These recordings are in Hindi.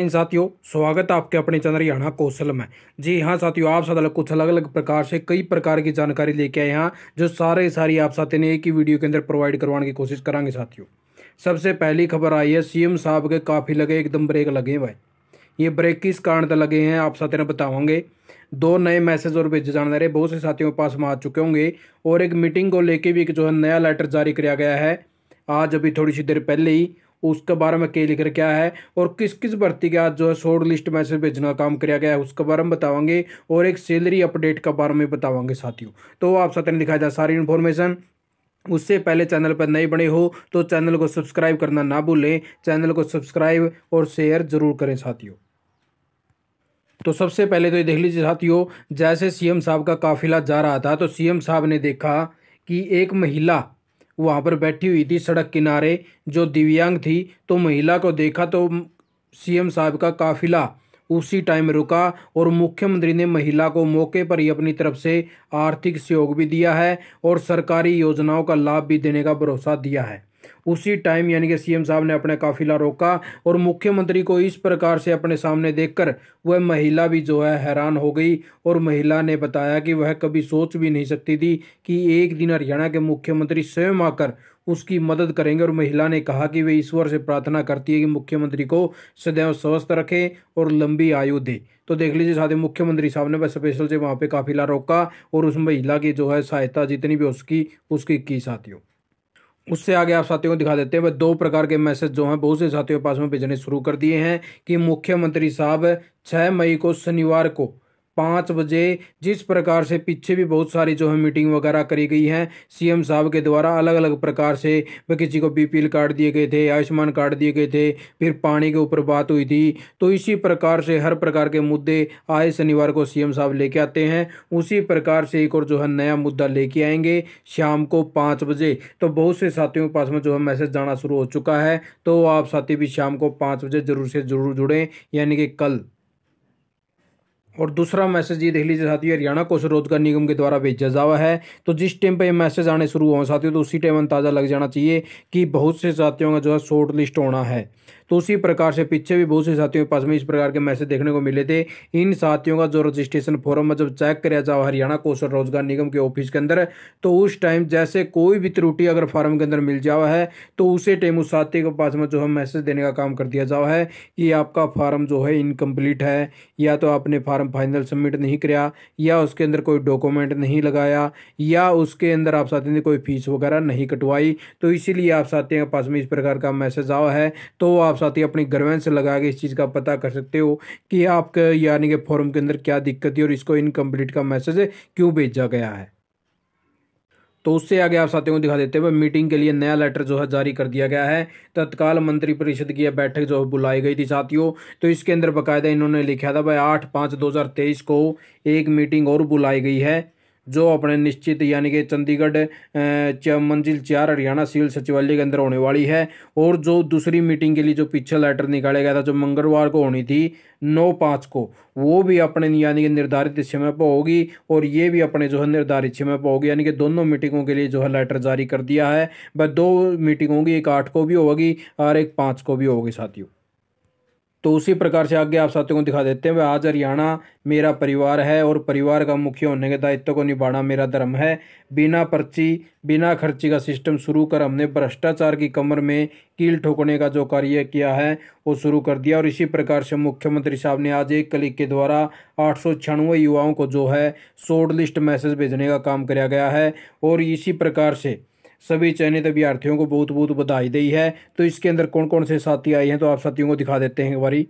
इन साथियों स्वागत है आपके अपने चैनल हरियाणा कौशल में जी हाँ साथियों आप साथ कुछ अलग अलग प्रकार से कई प्रकार की जानकारी लेके आए हैं जो सारे सारी आप साथियों ने एक ही वीडियो के अंदर प्रोवाइड करवाने की कोशिश कराएंगे साथियों सबसे पहली खबर आई है सीएम साहब के काफ़ी लगे एकदम ब्रेक लगे भाई ये ब्रेक किस कारण तक लगे हैं आप साथियों ने बताओगे दो नए मैसेज और भेजे जाने रहे बहुत से साथियों के पास में आ चुके होंगे और एक मीटिंग को लेकर भी एक जो है नया लेटर जारी किया गया है आज अभी थोड़ी सी देर पहले ही उसके बारे में क्या लिख रखा है और किस किस भर्ती के आज जो है शॉर्ट लिस्ट मैसेज भेजने भेजना काम किया गया है उसके बारे में बतावाएंगे और एक सैलरी अपडेट के बारे में बतावाएंगे साथियों तो आप साथ दिखाया जाए सारी इन्फॉर्मेशन उससे पहले चैनल पर नए बने हो तो चैनल को सब्सक्राइब करना ना भूलें चैनल को सब्सक्राइब और शेयर जरूर करें साथियों तो सबसे पहले तो ये देख लीजिए साथियों जैसे सीएम साहब का काफिला जा रहा था तो सीएम साहब ने देखा कि एक महिला वहाँ पर बैठी हुई थी सड़क किनारे जो दिव्यांग थी तो महिला को देखा तो सीएम साहब का काफिला उसी टाइम रुका और मुख्यमंत्री ने महिला को मौके पर ही अपनी तरफ से आर्थिक सहयोग भी दिया है और सरकारी योजनाओं का लाभ भी देने का भरोसा दिया है उसी टाइम यानी कि सीएम साहब ने अपना काफिला रोका और मुख्यमंत्री को इस प्रकार से अपने सामने देखकर वह महिला भी जो है हैरान हो गई और महिला ने बताया कि वह कभी सोच भी नहीं सकती थी कि एक दिन हरियाणा के मुख्यमंत्री स्वयं आकर उसकी मदद करेंगे और महिला ने कहा कि वे ईश्वर से प्रार्थना करती है कि मुख्यमंत्री को सदैव स्वस्थ रखें और लंबी आयु दे तो देख लीजिए साथ ही मुख्यमंत्री साहब ने बस स्पेशल से वहाँ पे काफिला रोका और उस महिला की जो है सहायता जितनी भी उसकी उसकी की साथियों उससे आगे आप साथियों को दिखा देते हैं वह दो प्रकार के मैसेज जो हैं बहुत से साथियों के पास में भेजने शुरू कर दिए हैं कि मुख्यमंत्री साहब छः मई को शनिवार को पाँच बजे जिस प्रकार से पीछे भी बहुत सारी जो है मीटिंग वगैरह करी गई है सीएम साहब के द्वारा अलग अलग प्रकार से वह किसी को बीपीएल कार्ड दिए गए थे आयुष्मान कार्ड दिए गए थे फिर पानी के ऊपर बात हुई थी तो इसी प्रकार से हर प्रकार के मुद्दे आए शनिवार को सीएम साहब लेके आते हैं उसी प्रकार से एक और जो है नया मुद्दा लेके आएंगे शाम को पाँच बजे तो बहुत से साथियों के पास में जो है मैसेज जाना शुरू हो चुका है तो आप साथी भी शाम को पाँच बजे ज़रूर से ज़रूर जुड़ें यानी कि कल और दूसरा मैसेज ये देख लीजिए साथियों हरियाणा को रोजगार निगम के द्वारा भेजा जा है तो जिस टाइम पर ये मैसेज आने शुरू हो साथियों तो उसी टाइम अंदाजा लग जाना चाहिए कि बहुत से साथियों का जो है शॉर्ट लिस्ट होना है तो उसी प्रकार से पीछे भी बहुत से साथियों के पास में इस प्रकार के मैसेज देखने को मिले थे इन साथियों का जो रजिस्ट्रेशन फॉर्म में जब चेक कराया जाओ हरियाणा कौशल रोजगार निगम के ऑफिस के अंदर तो उस टाइम जैसे कोई भी त्रुटि अगर फार्म के अंदर मिल जाओ है तो उसी टाइम उस साथी के पास में जो है मैसेज देने का काम कर दिया जाओ है कि आपका फार्म जो है इनकम्प्लीट है या तो आपने फार्म फाइनल सबमिट नहीं कराया या उसके अंदर कोई डॉक्यूमेंट नहीं लगाया या उसके अंदर आप साथियों ने कोई फीस वगैरह नहीं कटवाई तो इसीलिए आप साथियों के पास में इस प्रकार का मैसेज आओ है तो आप साथ ही अपनी गर्वेंस लगा के इस चीज़ का पता कर सकते हो कि आपके यानी कि फॉर्म के अंदर क्या दिक्कत है और इसको इनकम्प्लीट का मैसेज क्यों भेजा गया है तो उससे आगे आप साथियों को दिखा देते हुए मीटिंग के लिए नया लेटर जो है जारी कर दिया गया है तत्काल मंत्री परिषद की यह बैठक जो है बुलाई गई थी साथियों तो इसके अंदर बकायदा इन्होंने लिखा था भाई आठ पाँच दो को एक मीटिंग और बुलाई गई है जो अपने निश्चित यानी कि चंडीगढ़ मंजिल चार हरियाणा सिविल सचिवालय के अंदर होने वाली है और जो दूसरी मीटिंग के लिए जो पीछे लेटर निकाला गया था जो मंगलवार को होनी थी नौ पाँच को वो भी अपने यानी कि निर्धारित समय पर होगी और ये भी अपने जो है निर्धारित समय पर होगी यानी कि दोनों मीटिंगों के लिए जो है लेटर जारी कर दिया है वह दो मीटिंग होगी एक आठ को भी होगी और एक पाँच को भी होगी साथियों तो उसी प्रकार से आगे आप साथियों को दिखा देते हैं वह आज हरियाणा मेरा परिवार है और परिवार का मुखिया होने के दायित्व को निभाना मेरा धर्म है बिना पर्ची बिना खर्ची का सिस्टम शुरू कर हमने भ्रष्टाचार की कमर में कील ठोकने का जो कार्य किया है वो शुरू कर दिया और इसी प्रकार से मुख्यमंत्री साहब ने आज एक क्लिक के द्वारा आठ युवाओं को जो है शॉर्ट लिस्ट मैसेज भेजने का काम कराया गया है और इसी प्रकार से सभी चयनित अभ्यर्थियों को बहुत बहुत बधाई दी है तो इसके अंदर कौन कौन से साथी आए हैं तो आप साथियों को दिखा देते हैं एक बारी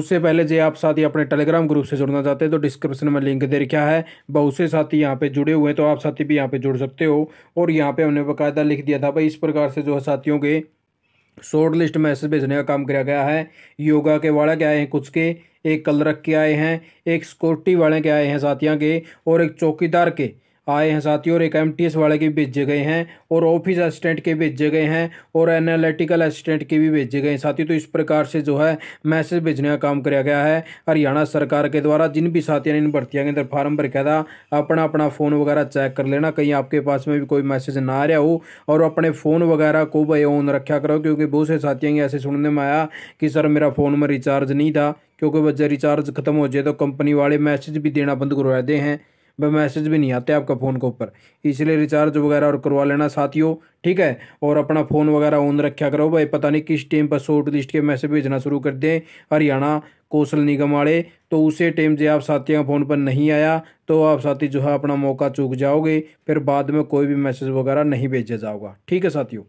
उससे पहले जो आप साथी अपने टेलीग्राम ग्रुप से जुड़ना चाहते हैं तो डिस्क्रिप्शन में लिंक दे रखा है बहुत से साथी यहाँ पे जुड़े हुए हैं तो आप साथी भी यहाँ पे जुड़ सकते हो और यहाँ पे हमने बाकायदा लिख दिया था भाई इस प्रकार से जो है साथियों के शॉर्ट लिस्ट मैसेज भेजने का काम किया गया है योगा के वाले के आए हैं कुछ के एक कलरक के आए हैं एक सिक्योरिटी वाले के आए हैं साथियों के और एक चौकीदार के आए हैं साथियों और एक एम वाले के भी भेजे गए हैं और ऑफिस असिस्टेंट के भेजे गए हैं और एनालिटिकल असिस्टेंट के भी भेजे गए हैं साथियों तो इस प्रकार से जो है मैसेज भेजने का काम किया गया है हरियाणा सरकार के द्वारा जिन भी साथियों ने इन भर्तियों के अंदर फार्म भर किया था अपना अपना फ़ोन वगैरह चेक कर लेना कहीं आपके पास में भी कोई मैसेज ना आ रहा हो और अपने फ़ोन वगैरह को भाई ऑन रखा करो क्योंकि बहुत से साथियों ऐसे सुनने में आया कि सर मेरा फ़ोन में रिचार्ज नहीं था क्योंकि वजह रिचार्ज खत्म हो जाए तो कंपनी वाले मैसेज भी देना बंद करवा दे हैं वह मैसेज भी नहीं आते आपका फ़ोन के ऊपर इसलिए रिचार्ज वगैरह और करवा लेना साथियों ठीक है और अपना फ़ोन वगैरह ऑन रखा करो भाई पता नहीं किस टाइम पर शॉर्ट लिस्ट के मैसेज भेजना शुरू कर दें हरियाणा कौशल निगम वाले तो उसे टाइम जो आप साथियों का फ़ोन पर नहीं आया तो आप साथी जो है अपना मौका चूक जाओगे फिर बाद में कोई भी मैसेज वगैरह नहीं भेजा जाओगा ठीक है साथियों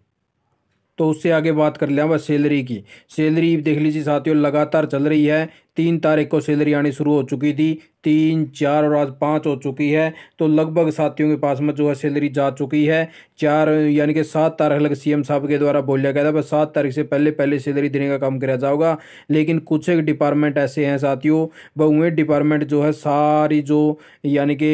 तो उससे आगे बात कर लिया बस सैलरी की सैलरी देख लीजिए साथियों लगातार चल रही है तीन तारीख को सैलरी आनी शुरू हो चुकी थी तीन चार और आज पाँच हो चुकी है तो लगभग साथियों के पास में जो है सैलरी जा चुकी है चार यानी कि सात तारीख लग सीएम साहब के द्वारा बोलिया गया था बस सात तारीख से पहले पहले सैलरी देने का काम किया जाओगा लेकिन कुछ एक डिपार्टमेंट ऐसे हैं साथियों बहुएँ डिपार्टमेंट जो है सारी जो यानी कि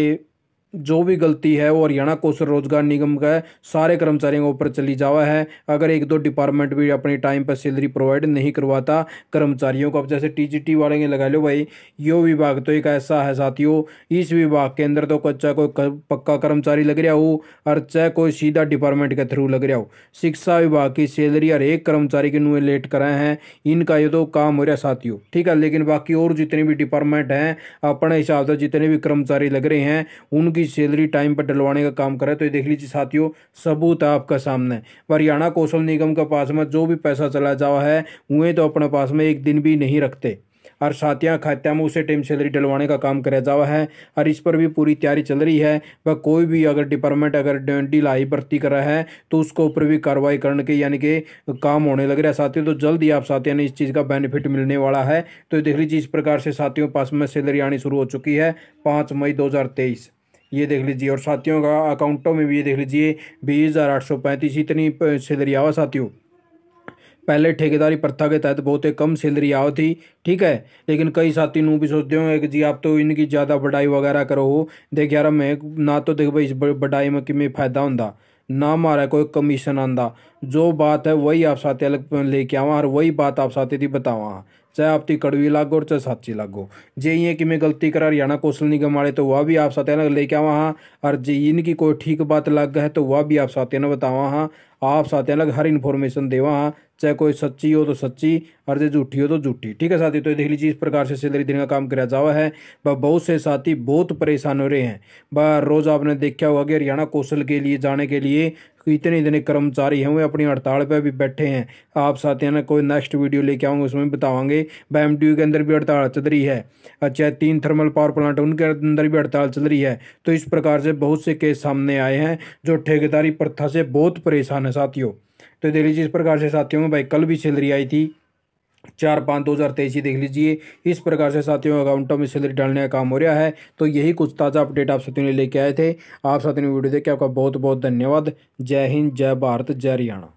जो भी गलती है वो हरियाणा कौशल रोजगार निगम का सारे कर्मचारियों के ऊपर चली जावा है अगर एक दो डिपार्टमेंट भी अपने टाइम पर सैलरी प्रोवाइड नहीं करवाता कर्मचारियों को अब जैसे टीजीटी वाले के लगा लो भाई यो विभाग तो एक ऐसा है साथियों इस विभाग के अंदर तो कच्चा कोई पक्का कर्मचारी लग रहा हो और चाहे कोई सीधा डिपार्टमेंट के थ्रू लग रहा हो शिक्षा विभाग की सैलरी हर एक कर्मचारी के नुए लेट कराए हैं इनका ये तो काम हो रहा साथियों ठीक है लेकिन बाकी और जितने भी डिपार्टमेंट हैं अपने हिसाब से जितने भी कर्मचारी लग रहे हैं उनकी सैलरी टाइम पर डलवाने का काम करा है तो ये देख लीजिए साथियों सबूत है आपका सामने हरियाणा कौशल निगम के पास में जो भी पैसा चला जावा है वह तो अपने पास में एक दिन भी नहीं रखते और साथियाँ खात्या में उसे टाइम सैलरी डलवाने का काम कराया जावा है और इस पर भी पूरी तैयारी चल रही है वह कोई भी अगर डिपार्टमेंट अगर डी लाई भर्ती करा है तो उसको ऊपर भी कार्रवाई करने के यानी कि काम होने लग रहा है साथियों तो जल्द ही आप साथियों ने इस चीज़ का बेनिफिट मिलने वाला है तो देख लीजिए इस प्रकार से साथियों पास में सैलरी आनी शुरू हो चुकी है पाँच मई दो ये देख लीजिए और साथियों का अकाउंटों में भी ये देख लीजिए बीस हज़ार आठ सौ पैंतीस इतनी सैलरी आवा साथियों पहले ठेकेदारी प्रथा के तहत बहुत ही कम सैलरी आओ थी ठीक है लेकिन कई साथी नू भी सोचते होंगे कि जी आप तो इनकी ज़्यादा बढ़ाई वगैरह करो हो देख यार मैं ना तो देख भाई इस बढ़ाई में किमें फ़ायदा होंगे ना मारा कोई कमीशन आंदा जो बात है वही आप साथ अलग लेके आवा और वही बात आप साथी थी बतावा चाहे आपकी कड़वी लागो और चाहे साची लागो जे ये कि मैं गलती करा हरियाणा कौशल निगम वाले तो वह भी आप साथ लेके आवा हाँ और जे इनकी कोई ठीक बात लग है तो वह भी आप साथ बतावा हाँ आप साथ अलग हर इन्फॉर्मेशन देवा चाहे कोई सच्ची हो तो सच्ची और जो झूठी हो तो झूठी ठीक है साथी तो ये देख लीजिए इस प्रकार से सैलरी देने का काम कराया जावा है वह बहुत से साथी बहुत परेशान हो रहे हैं वह रोज़ आपने देखा होगा कि हरियाणा कौशल के लिए जाने के लिए इतने इतने कर्मचारी हैं वे अपनी हड़ताल पर भी बैठे हैं आप साथियों ने कोई नेक्स्ट वीडियो लेके आऊँगा उसमें बतावाएंगे वह एम के अंदर भी हड़ताल चल रही है अच्छा तीन थर्मल पावर प्लांट उनके अंदर भी हड़ताल चल रही है तो इस प्रकार से बहुत से केस सामने आए हैं जो ठेकेदारी प्रथा से बहुत परेशान है साथियों तो देख लीजिए इस प्रकार से साथियों में भाई कल भी सैलरी आई थी चार पाँच दो हज़ार तेईस ही देख लीजिए इस प्रकार से साथियों अकाउंटों में सैलरी डालने का काम हो रहा है तो यही कुछ ताज़ा अपडेट आप साथियों ने लेके आए थे आप साथियों वीडियो देख के आपका बहुत बहुत धन्यवाद जय हिंद जय भारत जय हरियाणा